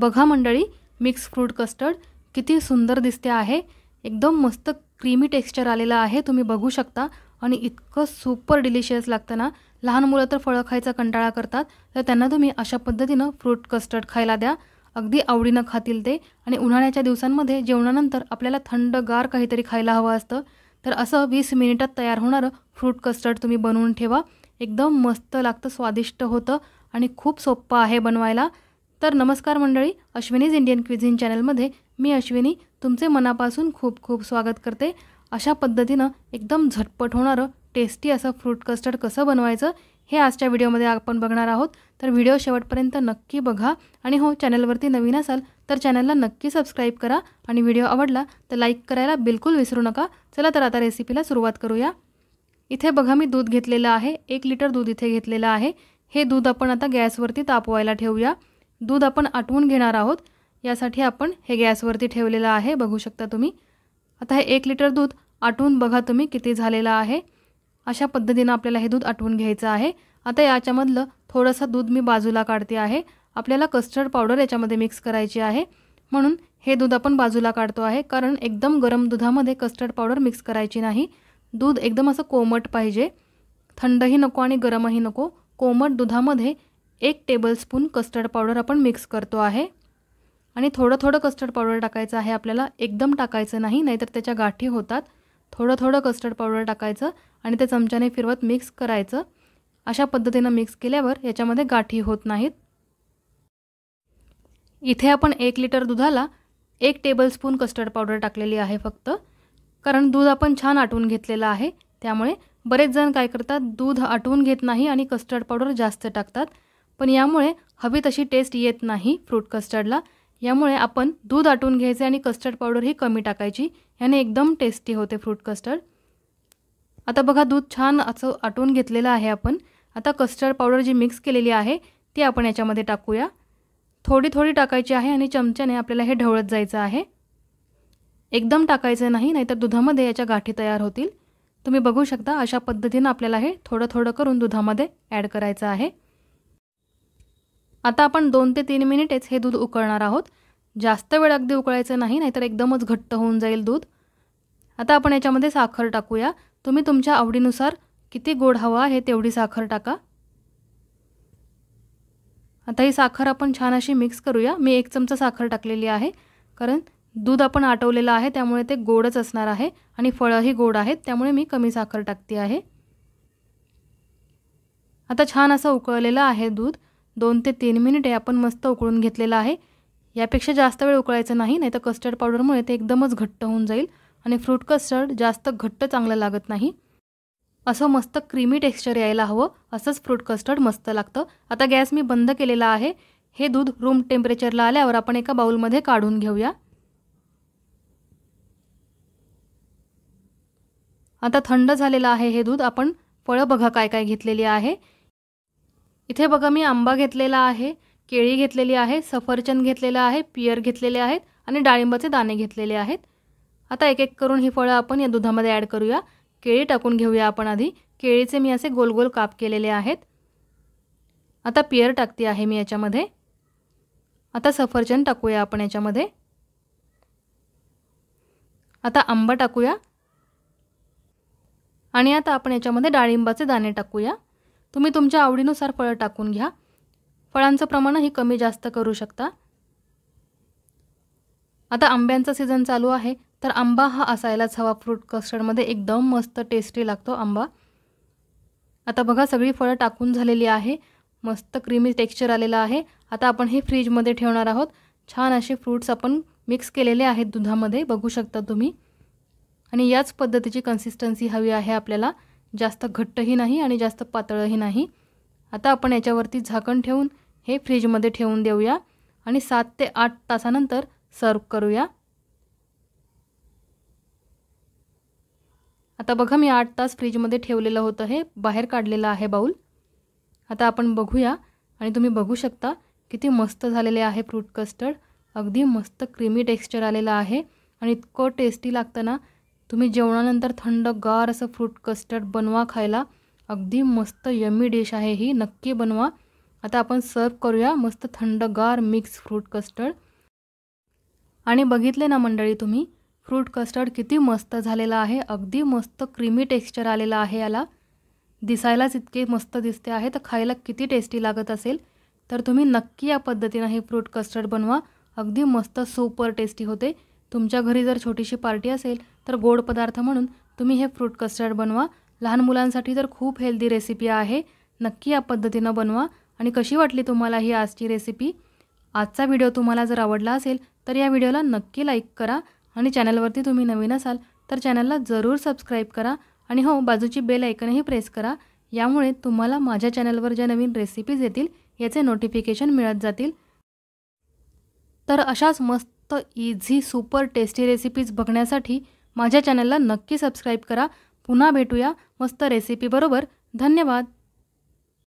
बघा मंडळी mix fruit custard किती सुंदर दिसते आहे एकदम मस्त क्रीमी टेक्स्चर आलेलं आहे तुम्ही बघू शकता आणि इतकं सुपर डिलिशियस लागतं ना लहान मुलं तर फळं खायचा कंटाळा करतात तर त्यांना तुम्ही अशा पद्धतीनं फ्रूट कस्टर्ड खायला द्या अगदी आवडीनं खातील ते आणि उन्हाळ्याच्या दिवसांमध्ये जेवणानंतर आपल्याला थंडगार काहीतरी खायला हवं असतं तर असं वीस मिनिटात तयार होणारं फ्रूट कस्टर्ड तुम्ही बनवून ठेवा एकदम मस्त लागतं स्वादिष्ट होतं आणि खूप सोप्पं आहे बनवायला तर नमस्कार मंडळी अश्विनीज इंडियन क्विझिन चॅनलमध्ये मी अश्विनी तुमचे मनापासून खूप खूप स्वागत करते अशा पद्धतीनं एकदम झटपट होणारं टेस्टी असं फ्रूट कस्टर्ड कसं बनवायचं हे आजच्या व्हिडिओमध्ये आपण बघणार आहोत तर व्हिडिओ शेवटपर्यंत नक्की बघा आणि हो चॅनलवरती नवीन असाल तर चॅनलला नक्की सबस्क्राईब करा आणि व्हिडिओ आवडला तर लाईक करायला बिलकुल विसरू नका चला तर आता रेसिपीला सुरुवात करूया इथे बघा मी दूध घेतलेलं आहे एक लिटर दूध इथे घेतलेलं आहे हे दूध आपण आता गॅसवरती तापवायला ठेवूया दूध आपण आटवून घेणार आहोत यासाठी आपण हे गॅसवरती ठेवलेलं आहे बघू शकता तुम्ही आता हे एक लिटर दूध आटवून बघा तुम्ही किती झालेलं आहे अशा पद्धतीनं आपल्याला हे दूध आटवून घ्यायचं आहे आता याच्यामधलं थोडंसं दूध मी बाजूला काढते आहे आपल्याला कस्टर्ड पावडर याच्यामध्ये मिक्स करायची आहे म्हणून हे दूध आपण बाजूला काढतो आहे कारण एकदम गरम दुधामध्ये कस्टर्ड पावडर मिक्स करायची नाही दूध एकदम असं कोमट पाहिजे थंडही नको आणि गरमही नको कोमट दुधामध्ये एक टेबलस्पून कस्टर्ड पावडर आपण मिक्स करतो आहे आणि थोडं थोडं कस्टर्ड पावडर टाकायचं आहे आपल्याला एकदम टाकायचं नाही नाहीतर त्याच्या गाठी होतात थोडं थोडं कस्टर्ड पावडर टाकायचं आणि ते चमच्याने फिरवत मिक्स करायचं अशा पद्धतीनं मिक्स केल्यावर याच्यामध्ये गाठी होत नाहीत इथे आपण एक लिटर दुधाला एक टेबलस्पून कस्टर्ड पावडर टाकलेली आहे फक्त कारण दूध आपण छान आटवून घेतलेलं आहे त्यामुळे बरेच जण काय करतात दूध आटवून घेत नाही आणि कस्टर्ड पावडर जास्त टाकतात पण यामुळे हवी तशी टेस्ट येत नाही फ्रूट कस्टर्डला यामुळे आपण दूध आटून घ्यायचे आणि कस्टर्ड पावडर ही कमी टाकायची याने एकदम टेस्टी होते फ्रूट कस्टर्ड आता बघा दूध छान असं आटून घेतलेलं आहे आपण आता कस्टर्ड पावडर जी मिक्स केलेली आहे ती आपण याच्यामध्ये टाकूया थोडी थोडी टाकायची आहे आणि चमच्याने आपल्याला हे ढवळत जायचं आहे एकदम टाकायचं नाही नाहीतर दुधामध्ये याच्या गाठी तयार होतील तुम्ही बघू शकता अशा पद्धतीनं आपल्याला हे थोडं थोडं करून दुधामध्ये ॲड करायचं आहे आता आपण दोन ते तीन मिनिटेच हे दूध उकळणार आहोत जास्त वेळ अगदी उकळायचं नाही नाहीतर एकदमच घट्ट होऊन जाईल दूध आता आपण याच्यामध्ये साखर टाकूया तुम्ही तुमच्या आवडीनुसार किती गोड हवा आहे तेवढी साखर टाका आता ही साखर आपण छान अशी मिक्स करूया मी एक चमचा साखर टाकलेली आहे कारण दूध आपण आटवलेलं आहे त्यामुळे ते गोडच असणार आहे आणि फळंही गोड आहेत त्यामुळे मी कमी साखर टाकते आहे आता छान असं उकळलेलं आहे दूध दोन ते तीन मिनिटे आपण मस्त उकळून घेतलेलं आहे यापेक्षा जास्त वेळ उकळायचं नाही नाही तर कस्टर्ड पावडरमुळे ते एकदमच घट्ट होऊन जाईल आणि फ्रूट कस्टर्ड जास्त घट्ट चांगलं लागत नाही असं मस्त क्रीमी टेक्स्चर यायला हवं असंच फ्रूट कस्टर्ड मस्त लागतं आता गॅस मी बंद केलेला आहे हे दूध रूम टेम्परेचरला आल्यावर आपण एका बाउलमध्ये काढून घेऊया आता थंड झालेलं आहे हे दूध आपण फळं बघा काय काय घेतलेली आहे इथे बघा मी आंबा घेतलेला आहे केळी घेतलेली आहे सफरचंद घेतलेलं आहे पियर घेतलेले आहेत आणि डाळिंबाचे दाणे घेतलेले आहेत आता एक एक करून ही फळं आपण या दुधामध्ये ॲड करूया केळी टाकून घेऊया आपण आधी केळीचे मी असे गोल गोल काप केलेले आहेत आता पियर टाकते आहे मी याच्यामध्ये आता सफरचंद टाकूया आपण याच्यामध्ये आता आंबा टाकूया आणि आता आपण याच्यामध्ये डाळिंबाचे दाणे टाकूया तुम्ही तुमच्या आवडीनुसार फळं टाकून घ्या फळांचं प्रमाण हे कमी जास्त करू शकता आता आंब्यांचा सीझन चालू आहे तर आंबा हा असायलाच हवा फ्रूट कस्टर्डमध्ये एकदम मस्त टेस्टी लागतो आंबा आता बघा सगळी फळं टाकून झालेली आहे मस्त क्रीमी टेक्स्चर आलेलं आहे आता आपण हे फ्रीजमध्ये ठेवणार आहोत छान असे फ्रूट्स आपण मिक्स केलेले आहेत दुधामध्ये बघू शकता तुम्ही आणि याच पद्धतीची कन्सिस्टन्सी हवी आहे आपल्याला जास्त घट्टही नाही आणि जास्त पातळही नाही आता आपण याच्यावरती झाकण ठेवून हे फ्रीजमध्ये ठेवून देऊया आणि सात ते आठ तासानंतर सर्व करूया आता बघा मी आठ तास फ्रीजमध्ये ठेवलेलं होतं हे बाहेर काढलेलं आहे बाऊल आता आपण बघूया आणि तुम्ही बघू शकता किती मस्त झालेले आहे फ्रूट कस्टर्ड अगदी मस्त क्रीमी टेक्स्चर आलेलं आहे आणि इतकं टेस्टी लागतं ना तुम्ही जेवणानंतर थंड गार असं फ्रूट कस्टर्ड बनवा खायला अगदी मस्त यमी डिश आहे ही नक्की बनवा आता आपण सर्व करूया मस्त थंडगार मिक्स फ्रूट कस्टर्ड आणि बघितले ना मंडळी तुम्ही फ्रूट कस्टर्ड किती मस्त झालेला आहे अगदी मस्त क्रीमी टेक्स्चर आलेला आहे याला दिसायलाच इतके मस्त दिसते आहे तर खायला किती टेस्टी लागत असेल तर तुम्ही नक्की या पद्धतीनं हे फ्रूट कस्टर्ड बनवा अगदी मस्त सुपर टेस्टी होते तुमच्या घरी जर छोटीशी पार्टी असेल तर गोड पदार्थ म्हणून तुम्ही हे फ्रूट कस्टर्ड बनवा लहान मुलांसाठी तर खूप हेल्दी रेसिपी आहे नक्की या पद्धतीनं बनवा आणि कशी वाटली तुम्हाला ही आजची रेसिपी आजचा व्हिडिओ तुम्हाला जर आवडला असेल तर या व्हिडिओला नक्की लाईक करा आणि चॅनलवरती तुम्ही नवीन असाल तर चॅनलला जरूर सबस्क्राईब करा आणि हो बाजूची बेल ऐकनही प्रेस करा यामुळे तुम्हाला माझ्या चॅनलवर ज्या नवीन रेसिपीज येतील याचे नोटिफिकेशन मिळत जातील तर अशाच मस्त इझी सुपर टेस्टी रेसिपीज बघण्यासाठी माझ्या चॅनलला नक्की सबस्क्राईब करा पुन्हा भेटूया मस्त रेसिपी बरोबर धन्यवाद